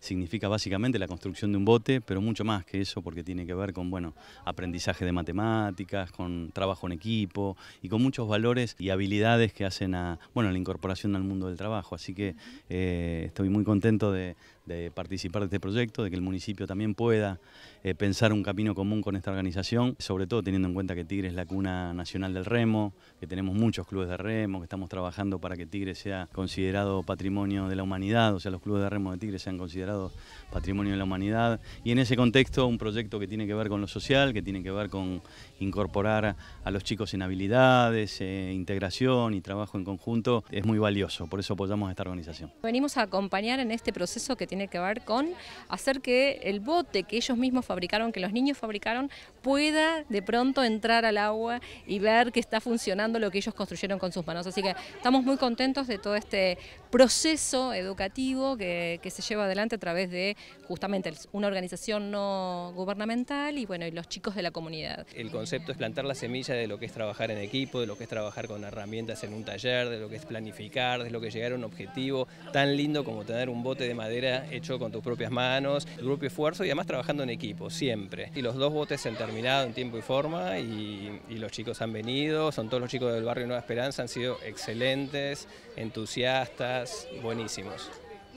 significa básicamente la construcción de un bote, pero mucho más que eso porque tiene que ver con bueno, aprendizaje de matemáticas, con trabajo en equipo y con muchos valores y habilidades que hacen a bueno, la incorporación al mundo del trabajo. Así que eh, estoy muy contento de, participar de este proyecto, de que el municipio también pueda eh, pensar un camino común con esta organización, sobre todo teniendo en cuenta que Tigre es la cuna nacional del remo, que tenemos muchos clubes de remo, que estamos trabajando para que Tigre sea considerado patrimonio de la humanidad, o sea, los clubes de remo de Tigre sean considerados patrimonio de la humanidad. Y en ese contexto, un proyecto que tiene que ver con lo social, que tiene que ver con incorporar a los chicos en habilidades, eh, integración y trabajo en conjunto, es muy valioso. Por eso apoyamos a esta organización. Venimos a acompañar en este proceso que tiene que ver con hacer que el bote que ellos mismos fabricaron, que los niños fabricaron, pueda de pronto entrar al agua y ver que está funcionando lo que ellos construyeron con sus manos. Así que estamos muy contentos de todo este proceso educativo que, se lleva adelante a través de justamente una organización no gubernamental y bueno, y los chicos de la comunidad. El concepto es plantar la semilla de lo que es trabajar en equipo, de lo que es trabajar con herramientas en un taller, de lo que es planificar, de lo que es llegar a un objetivo tan lindo como tener un bote de madera hecho con tus propias manos, tu propio esfuerzo y además trabajando en equipo, siempre. Y los dos botes se terminado en tiempo y forma y, los chicos han venido, son todos los chicos del barrio Nueva Esperanza, han sido excelentes, entusiastas, buenísimos.